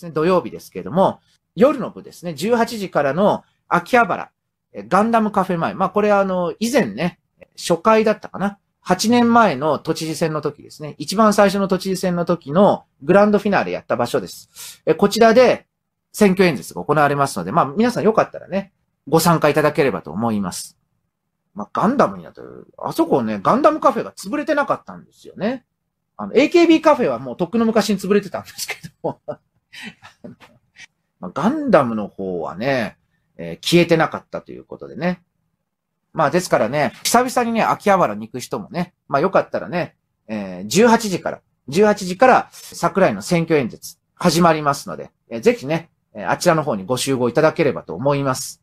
ですね、土曜日ですけれども、夜の部ですね、18時からの秋葉原、ガンダムカフェ前。まあこれあの、以前ね、初回だったかな。8年前の都知事選の時ですね。一番最初の都知事選の時のグランドフィナーレやった場所です。こちらで選挙演説が行われますので、まあ皆さんよかったらね、ご参加いただければと思います。まあガンダムになってる。あそこね、ガンダムカフェが潰れてなかったんですよね。あの、AKB カフェはもうとっくの昔に潰れてたんですけどもガンダムの方はね、えー、消えてなかったということでね。まあですからね、久々にね、秋葉原に行く人もね、まあよかったらね、えー、18時から、18時から桜井の選挙演説始まりますので、えー、ぜひね、あちらの方にご集合いただければと思います。